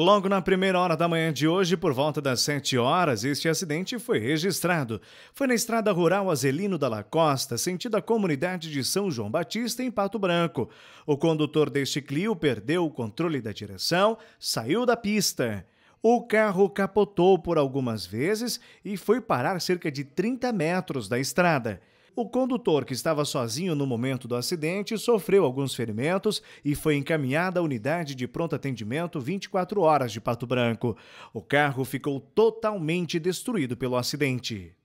Logo na primeira hora da manhã de hoje, por volta das 7 horas, este acidente foi registrado. Foi na estrada rural Azelino da Lacosta, sentido a comunidade de São João Batista, em Pato Branco. O condutor deste Clio perdeu o controle da direção, saiu da pista. O carro capotou por algumas vezes e foi parar cerca de 30 metros da estrada. O condutor, que estava sozinho no momento do acidente, sofreu alguns ferimentos e foi encaminhado à unidade de pronto atendimento 24 horas de Pato Branco. O carro ficou totalmente destruído pelo acidente.